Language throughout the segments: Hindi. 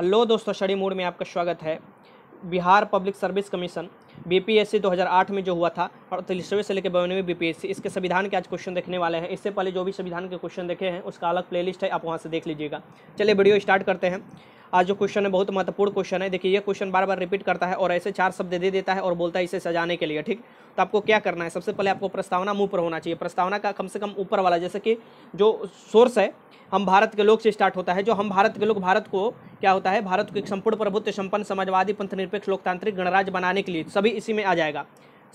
हेलो दोस्तों शडी मूड में आपका स्वागत है Bihar public service commission BPSC 2008 में जो हुआ था और तिरसवें से लेकर बयानवे बीपीएससी इसके संविधान के आज क्वेश्चन देखने वाले हैं इससे पहले जो भी संविधान के क्वेश्चन देखे हैं उसका अलग प्लेलिस्ट है आप वहाँ से देख लीजिएगा चलिए वीडियो स्टार्ट करते हैं आज जो क्वेश्चन है बहुत महत्वपूर्ण क्वेश्चन है देखिए ये क्वेश्चन बार बार रिपीट करता है और ऐसे चार शब्द दे देता है और बोलता है इसे सजाने के लिए ठीक तो आपको क्या करना है सबसे पहले आपको प्रस्तावना मुँह पर होना चाहिए प्रस्तावना का कम से कम ऊपर वाला जैसे कि जो सोर्स है हम भारत के लोग से स्टार्ट होता है जो हम भारत के लोग भारत को क्या होता है भारत को एक संपूर्ण प्रभुत्व संपन्न समाजवादी पंथ निरपेक्ष लोकतांत्रिक गणराज्य बनाने के लिए सभी इसी में आ जाएगा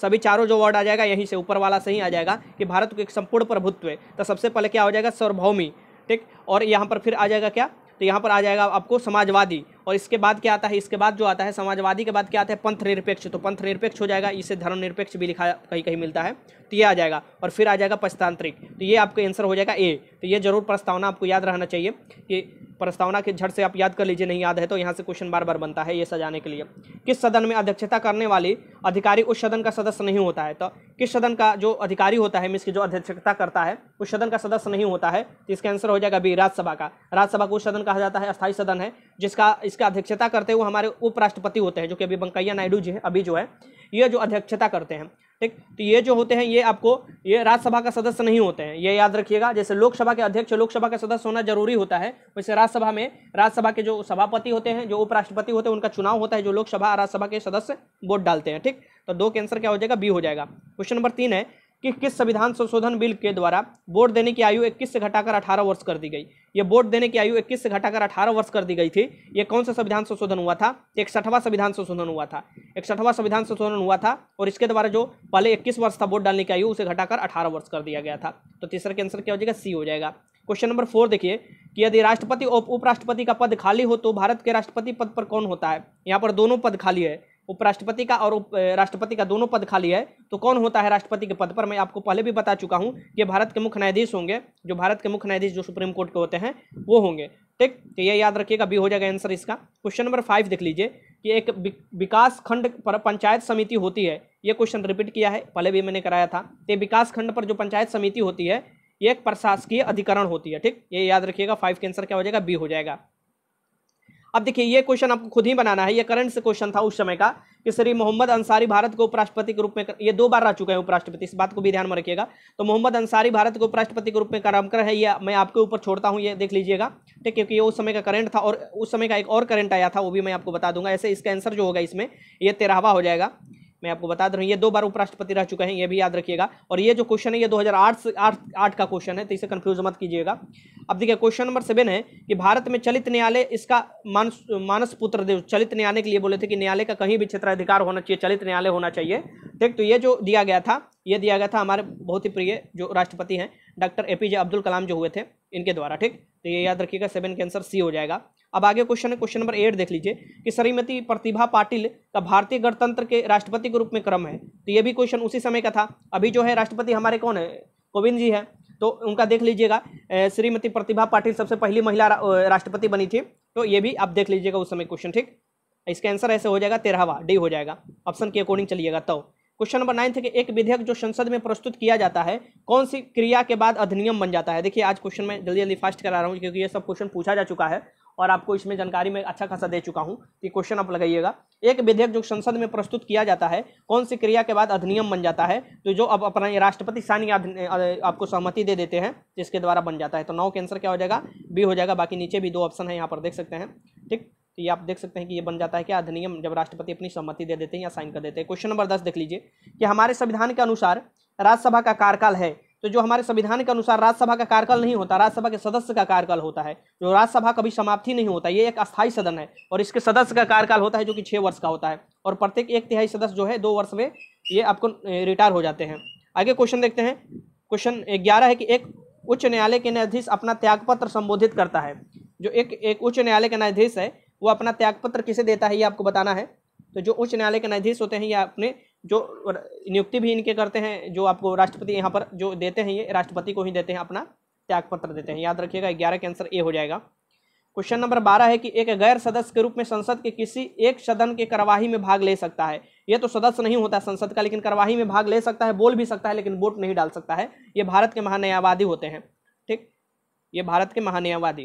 सभी चारों जो वर्ड आ जाएगा यहीं से ऊपर वाला से ही आ जाएगा कि भारत को एक संपूर्ण प्रभुत्व है तो सबसे पहले क्या हो जाएगा सार्वभौमी ठीक और यहाँ पर फिर आ जाएगा क्या तो यहाँ पर आ जाएगा आपको समाजवादी और इसके बाद क्या आता है इसके बाद जो आता है समाजवादी के बाद क्या आता है पंथ निरपेक्ष तो पंथ निरपेक्ष हो जाएगा इसे धर्म निरपेक्ष भी लिखा कहीं कहीं मिलता है तो ये आ जाएगा और फिर आ जाएगा पश्चतांत्रिक तो ये आपका आंसर हो जाएगा ए तो ये जरूर प्रस्तावना आपको याद रहना चाहिए कि प्रस्तावना के झट से आप याद कर लीजिए नहीं याद है तो यहाँ से क्वेश्चन बार बार बनता है ये सजाने के लिए किस सदन में अध्यक्षता करने वाली अधिकारी उस सदन का सदस्य नहीं होता है तो किस सदन का जो अधिकारी होता है मीन्स की जो अध्यक्षता करता है उस सदन का सदस्य नहीं होता है तो इसका आंसर हो जाएगा अभी राज्यसभा का राज्यसभा को उस सदन कहा जाता है अस्थायी सदन है जिसका इसका अध्यक्षता करते हुए हमारे उपराष्ट्रपति होते हैं जो कि अभी वेंकैया नायडू जी हैं अभी जो है ये जो अध्यक्षता करते हैं ठीक तो ये जो होते हैं ये आपको ये राज्यसभा का सदस्य नहीं होते हैं ये याद रखिएगा जैसे लोकसभा के अध्यक्ष लोकसभा का सदस्य होना जरूरी होता है वैसे राज्यसभा में राज्यसभा के जो सभापति होते हैं जो उपराष्ट्रपति होते हैं उनका चुनाव होता है जो लोकसभा राज्यसभा के सदस्य वोट डालते हैं ठीक तो दो के आंसर क्या हो जाएगा बी हो जाएगा क्वेश्चन नंबर तीन है कि किस संविधान संशोधन बिल के द्वारा वोट देने की आयु 21 से घटाकर 18 वर्ष कर दी गई ये वोट देने की आयु 21 से घटाकर 18 वर्ष कर दी गई थी ये कौन सा संविधान संशोधन हुआ था इकसठवां संविधान संशोधन हुआ था इकसठवां संविधान संशोधन हुआ था और इसके द्वारा जो पहले इक्कीस वर्ष था वोट डालने की आयु उसे घटाकर अठारह वर्ष कर दिया गया था तो तीसरा के आंसर क्या हो जाएगा सी हो जाएगा क्वेश्चन नंबर फोर देखिए कि यदि राष्ट्रपति और उपराष्ट्रपति का पद खाली हो तो भारत के राष्ट्रपति पद पर कौन होता है यहाँ पर दोनों पद खाली है उपराष्ट्रपति का और उप राष्ट्रपति का दोनों पद खाली है तो कौन होता है राष्ट्रपति के पद पर मैं आपको पहले भी बता चुका हूँ कि भारत के मुख्य न्यायाधीश होंगे जो भारत के मुख्य न्यायाधीश जो सुप्रीम कोर्ट के होते हैं वो होंगे ठीक तो ये याद रखिएगा भी हो जाएगा आंसर इसका क्वेश्चन नंबर फाइव देख लीजिए कि एक विकास खंड पर पंचायत समिति होती है ये क्वेश्चन रिपीट किया है पहले भी मैंने कराया था तो विकास खंड पर जो पंचायत समिति होती है ये एक प्रशासकीय अधिकरण होती है ठीक ये याद रखिएगा फाइव के आंसर क्या हो जाएगा बी हो जाएगा अब देखिए ये क्वेश्चन आपको खुद ही बनाना है ये करंट से क्वेश्चन था उस समय का कि श्री मोहम्मद अंसारी भारत को उपराष्ट्रपति के रूप में कर... ये दो बार रह चुके हैं उपराष्ट्रपति इस बात को भी ध्यान में रखिएगा तो मोहम्मद अंसारी भारत को उपराष्ट्रपति के रूप में काम कर है ये मैं आपके ऊपर छोड़ता हूँ ये देख लीजिएगा ठीक क्योंकि ये उस समय का करंट था और उस समय का एक और करंट आया था वो भी मैं आपको बता दूंगा ऐसे इसका आंसर जो होगा इसमें यह तेरहवा हो जाएगा मैं आपको बता दे रहा हूँ ये दो बार उपराष्ट्रपति रह चुके हैं ये भी याद रखिएगा और ये जो क्वेश्चन है ये 2008 से आठ आठ का क्वेश्चन है तो इसे कंफ्यूज मत कीजिएगा अब देखिए क्वेश्चन नंबर सेवन है कि भारत में चलित न्यायालय इसका मानस मानस पुत्र देव चलित न्यायालय के लिए बोले थे कि न्यायालय का कहीं भी क्षेत्राधिकार होना चाहिए चलित न्यायालय होना चाहिए ठीक तो ये जो दिया गया था ये दिया गया था हमारे बहुत ही प्रिय जो राष्ट्रपति हैं doctor A P J Abdul Kalam जो हुए थे इनके द्वारा ठीक तो ये याद रखिएगा सेवन के आंसर सी हो जाएगा अब आगे क्वेश्चन है क्वेश्चन नंबर एट देख लीजिए कि श्रीमती प्रतिभा पाटिल का भारतीय गणतंत्र के राष्ट्रपति के रूप में क्रम है तो ये भी क्वेश्चन उसी समय का था अभी जो है राष्ट्रपति हमारे कौन है कोविंद जी हैं तो उनका देख लीजिएगा श्रीमती प्रतिभा पाटिल सबसे पहली महिला राष्ट्रपति बनी थी तो ये भी आप देख लीजिएगा उस समय क्वेश्चन ठीक इसका आंसर ऐसे हो जाएगा तेरहवा डी हो जाएगा ऑप्शन के अकॉर्डिंग चलिएगा तो क्वेश्चन नंबर नाइन्थ के एक विधेयक जो संसद में प्रस्तुत किया जाता है कौन सी क्रिया के बाद अधिनियम बन जाता है देखिए आज क्वेश्चन में जल्दी जल्दी फास्ट करा रहा हूँ क्योंकि ये सब क्वेश्चन पूछा जा चुका है और आपको इसमें जानकारी में अच्छा खासा दे चुका हूँ कि क्वेश्चन आप लगाइएगा एक विधेयक जो संसद में प्रस्तुत किया जाता है कौन सी क्रिया के बाद अधिनियम बन जाता है तो जो अब अपना राष्ट्रपति सानी आपको सहमति दे देते हैं जिसके द्वारा बन जाता है तो नौ के आंसर क्या हो जाएगा बी हो जाएगा बाकी नीचे भी दो ऑप्शन है यहाँ पर देख सकते हैं ठीक तो ये आप देख सकते हैं कि ये बन जाता है कि अधिनियम जब राष्ट्रपति अपनी सहमति दे देते हैं या साइन कर देते हैं क्वेश्चन नंबर दस देख लीजिए कि हमारे संविधान के अनुसार राज्यसभा का कार्यकाल है तो जो हमारे संविधान के अनुसार राज्यसभा का कार्यकाल नहीं होता राज्यसभा के सदस्य का कार्यकाल होता है जो राज्यसभा कभी समाप्ति नहीं होता ये एक अस्थायी सदन है और इसके सदस्य का कार्यकाल होता है जो कि छः वर्ष का होता है और प्रत्येक एक तिहाई सदस्य जो है दो वर्ष में ये आपको रिटायर हो जाते हैं आगे क्वेश्चन देखते हैं क्वेश्चन ग्यारह है कि एक उच्च न्यायालय के न्यायाधीश अपना त्यागपत्र संबोधित करता है जो एक एक उच्च न्यायालय का न्यायाधीश है वो अपना त्यागपत्र किसे देता है ये आपको बताना है तो जो उच्च न्यायालय के न्यायाधीश होते हैं या अपने जो नियुक्ति भी इनके करते हैं जो आपको राष्ट्रपति यहाँ पर जो देते हैं ये राष्ट्रपति को ही देते हैं अपना त्यागपत्र देते हैं याद रखिएगा ग्यारह के आंसर ए हो जाएगा क्वेश्चन नंबर बारह है कि एक गैर सदस्य के रूप में संसद के किसी एक सदन के कार्यवाही में भाग ले सकता है ये तो सदस्य नहीं होता संसद का लेकिन कार्यवाही में भाग ले सकता है बोल भी सकता है लेकिन वोट नहीं डाल सकता है ये भारत के महान्यायवादी होते हैं ठीक ये भारत के महान्यायवादी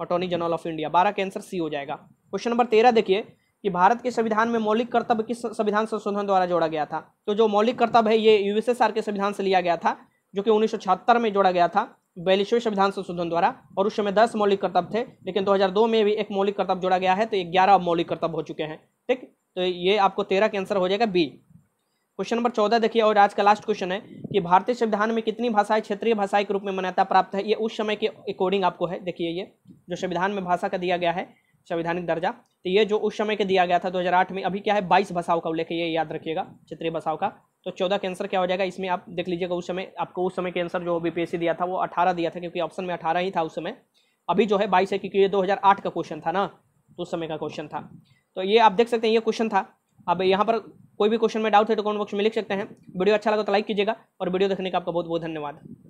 अटॉर्नी जनरल ऑफ इंडिया बारह के आंसर सी हो जाएगा क्वेश्चन नंबर तेरह देखिए कि भारत के संविधान में मौलिक कर्तव्य किस संविधान संशोधन द्वारा जोड़ा गया था तो जो मौलिक कर्तव्य है ये यूएसएसआर के संविधान से लिया गया था जो कि उन्नीस में जोड़ा गया था बयालीसवें संविधान संशोधन द्वारा और उस समय दस मौलिक कर्तव्य थे लेकिन 2002 में भी एक मौलिक कर्तव्य जोड़ा गया है तो ग्यारह मौलिक कर्तव्य हो चुके हैं ठीक तो ये आपको तेरह के आंसर हो जाएगा बी क्वेश्चन नंबर चौदह देखिए और आज का लास्ट क्वेश्चन है कि भारतीय संविधान में कितनी भाषाएं क्षेत्रीय भाषाएं के रूप में मान्यता प्राप्त है ये उस समय के अकॉर्डिंग आपको है देखिए ये जो संविधान में भाषा का दिया गया है संवैधानिक दर्जा तो ये जो उस समय के दिया गया था 2008 में अभी क्या है 22 भाषाओं का उल्लेख ये याद रखिएगा क्षेत्रीय भाषाओं का तो 14 के आंसर क्या हो जाएगा इसमें आप देख लीजिएगा उस समय आपको उस समय के आंसर जो बीपीएससी दिया था वो 18 दिया था क्योंकि ऑप्शन में 18 ही था उस समय अभी जो है बाईस है क्योंकि ये 2008 का क्वेश्चन था ना तो उस समय का क्वेश्चन था तो ये आप देख सकते हैं ये क्वेश्चन था अब यहाँ पर कोई भी क्वेश्चन में डाउट है तो कमेंट बॉक्स में लिख सकते हैं वीडियो अच्छा लगा तो लाइक कीजिएगा और वीडियो देखने का आपका बहुत बहुत धन्यवाद